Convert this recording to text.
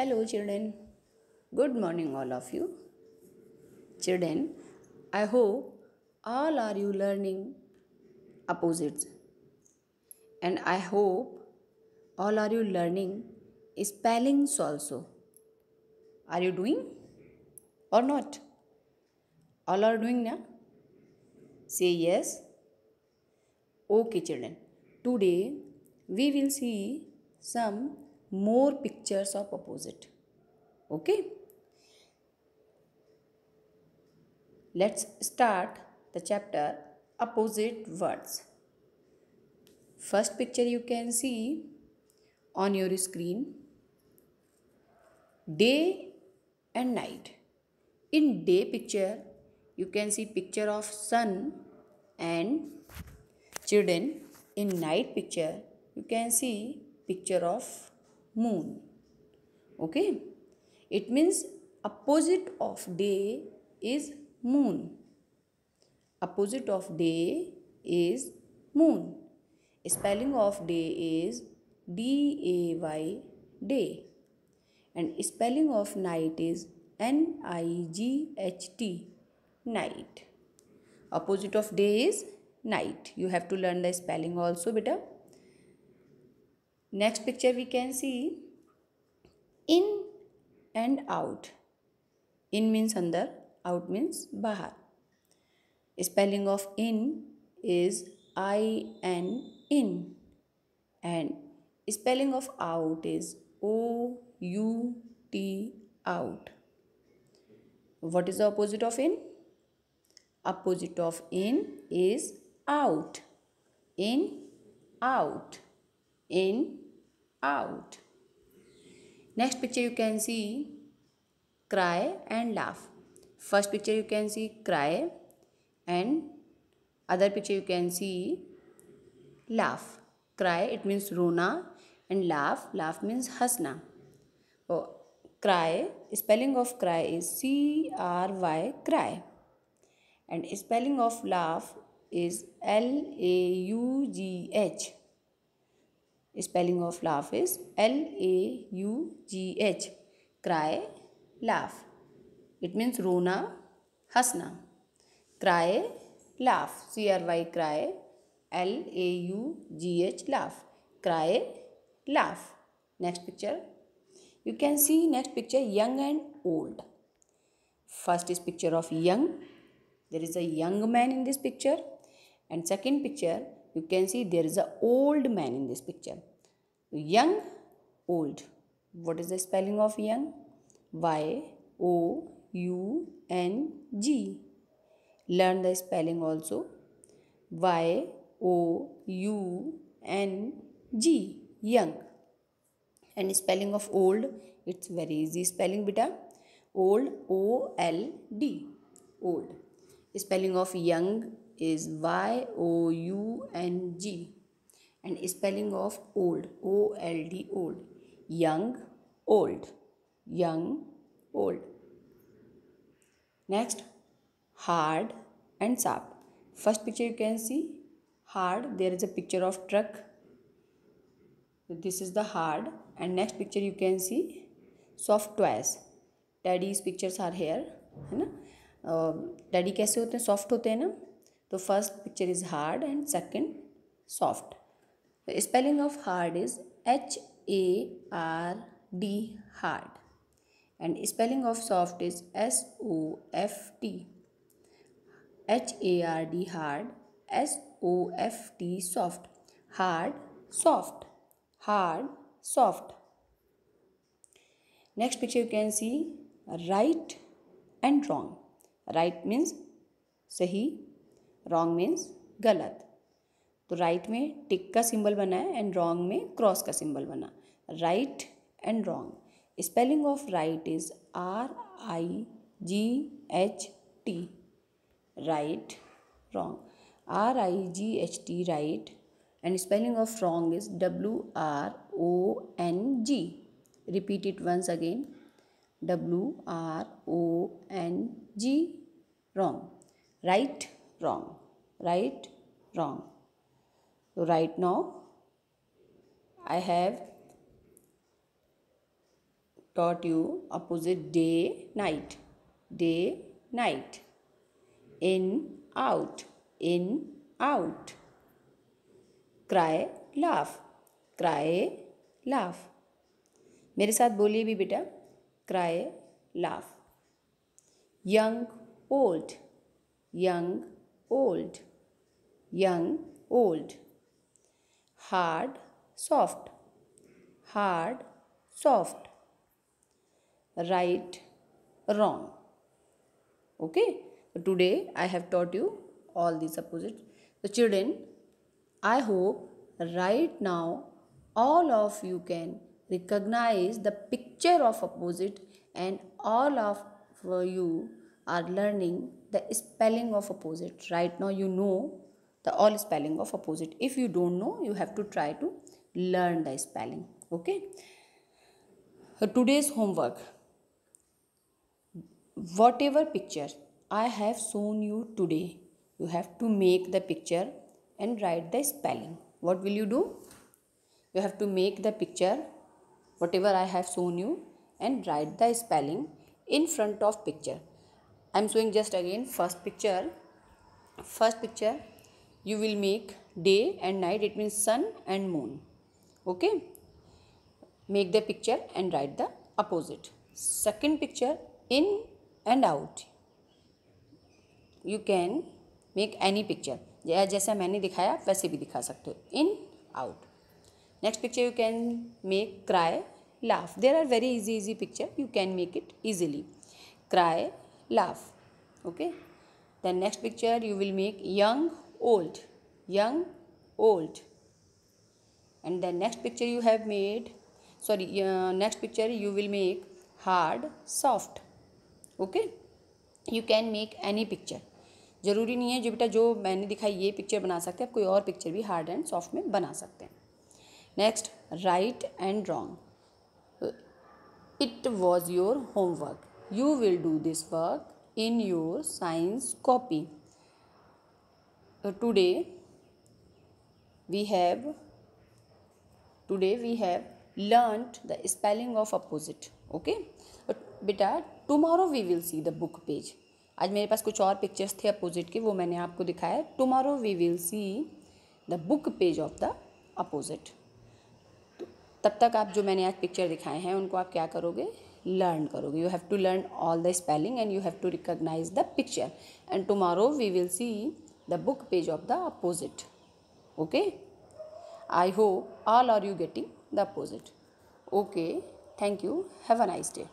Hello children. Good morning all of you. Children, I hope all are you learning opposites. And I hope all are you learning spellings also. Are you doing or not? All are doing now? Say yes. Okay children. Today we will see some more pictures of opposite okay let's start the chapter opposite words first picture you can see on your screen day and night in day picture you can see picture of sun and children in night picture you can see picture of moon. Okay, it means opposite of day is moon. Opposite of day is moon. Spelling of day is D A Y day. And spelling of night is N I G H T night. Opposite of day is night. You have to learn the spelling also, beta next picture we can see in and out in means under, out means bahar spelling of in is i n in and spelling of out is o u t out what is the opposite of in opposite of in is out in out in out. Next picture you can see cry and laugh. First picture you can see cry and other picture you can see laugh. Cry it means rona and laugh laugh means hasna. Oh, cry spelling of cry is C R Y cry and spelling of laugh is L A U G H spelling of laugh is L A U G H. Cry, laugh. It means rona, hasna. Cry, laugh. C R Y cry. L A U G H laugh. Cry, laugh. Next picture. You can see next picture young and old. First is picture of young. There is a young man in this picture. And second picture you can see there is a old man in this picture young old what is the spelling of young y o u n g learn the spelling also y o u n g young and spelling of old it's very easy spelling beta old o l d old spelling of young is y o u n g and spelling of old o l d old young old young old next hard and sharp first picture you can see hard there is a picture of truck this is the hard and next picture you can see soft toys Teddy's pictures are here. है ना daddy uh, कैसे होते हैं soft होते हैं ना तो first picture is hard and second soft spelling of hard is H A R D hard and spelling of soft is S O F T H A R D hard S O F T soft hard soft hard soft next picture you can see right and wrong right means sahi wrong means galat तो right में tick का symbol बना है and wrong में cross का symbol बना right and wrong spelling of right is R I G H T right wrong R I G H T right and spelling of wrong is w r o n g repeat it once again w r o n g wrong right wrong right wrong so right now i have taught you opposite day night day night in out in out cry laugh cry laugh मेरे साथ बोलिए भी बेटा cry laugh young old young old young old hard, soft, hard, soft, right, wrong. Okay, so today I have taught you all these opposites. So children, I hope right now all of you can recognize the picture of opposite and all of you are learning the spelling of opposite. Right now you know the all spelling of opposite if you don't know you have to try to learn the spelling okay today's homework whatever picture i have shown you today you have to make the picture and write the spelling what will you do you have to make the picture whatever i have shown you and write the spelling in front of picture i'm showing just again first picture first picture you will make day and night it means sun and moon okay make the picture and write the opposite second picture in and out you can make any picture या जैसा मैंने दिखाया वैसे भी दिखा सकते हो in out next picture you can make cry laugh there are very easy easy picture you can make it easily cry laugh okay then next picture you will make young old young old and the next picture you have made sorry uh, next picture you will make hard soft okay you can make any picture ज़रूरी नहीं है जो बेटा जो मैंने दिखाई ये picture बना सकते हैं आप कोई और पिक्चर भी हार्ड एंड सॉफ्ट में बना सकते हैं next right and wrong it was your homework you will do this work in your science copy uh, today we have today we have learnt the spelling of opposite okay but बेटा tomorrow we will see the book page आज मेरे पास कुछ और pictures थे opposite के वो मैंने आपको दिखाया tomorrow we will see the book page of the opposite तो तब तक आप जो मैंने आज पिक्चर दिखाए हैं उनको आप क्या करोगे लर्न करोगे you have to learn all the spelling and you have to recognise the picture and tomorrow we will see the book page of the opposite okay i hope all are you getting the opposite okay thank you have a nice day